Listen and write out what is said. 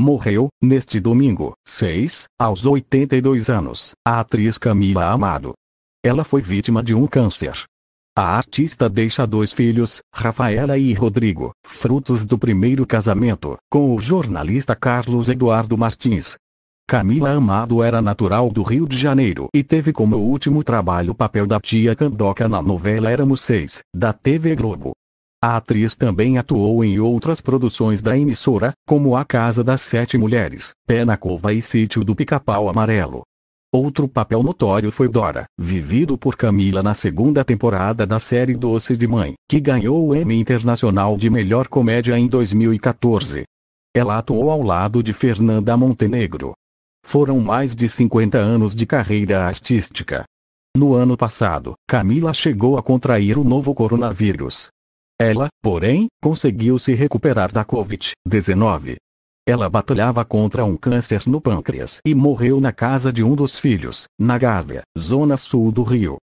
Morreu, neste domingo, 6, aos 82 anos, a atriz Camila Amado. Ela foi vítima de um câncer. A artista deixa dois filhos, Rafaela e Rodrigo, frutos do primeiro casamento, com o jornalista Carlos Eduardo Martins. Camila Amado era natural do Rio de Janeiro e teve como último trabalho o papel da tia Candoca na novela Éramos Seis, da TV Globo. A atriz também atuou em outras produções da emissora, como A Casa das Sete Mulheres, Pé na Cova e Sítio do Pica-Pau Amarelo. Outro papel notório foi Dora, vivido por Camila na segunda temporada da série Doce de Mãe, que ganhou o Emmy Internacional de Melhor Comédia em 2014. Ela atuou ao lado de Fernanda Montenegro. Foram mais de 50 anos de carreira artística. No ano passado, Camila chegou a contrair o novo coronavírus, ela, porém, conseguiu se recuperar da Covid-19. Ela batalhava contra um câncer no pâncreas e morreu na casa de um dos filhos, na Gávea, zona sul do Rio.